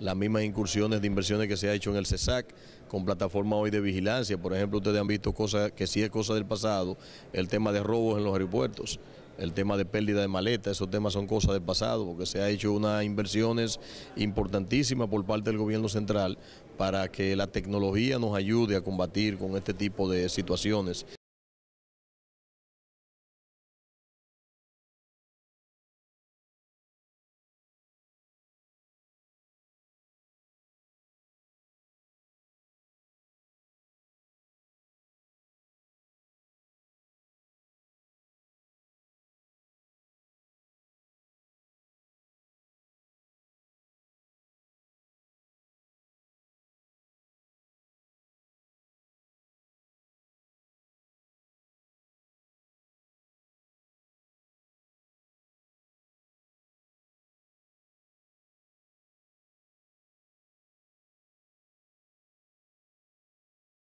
las mismas incursiones de inversiones que se ha hecho en el CESAC, con plataforma hoy de vigilancia. Por ejemplo, ustedes han visto cosas que sí es cosa del pasado, el tema de robos en los aeropuertos, el tema de pérdida de maletas, esos temas son cosas del pasado, porque se ha hecho unas inversiones importantísimas por parte del gobierno central para que la tecnología nos ayude a combatir con este tipo de situaciones.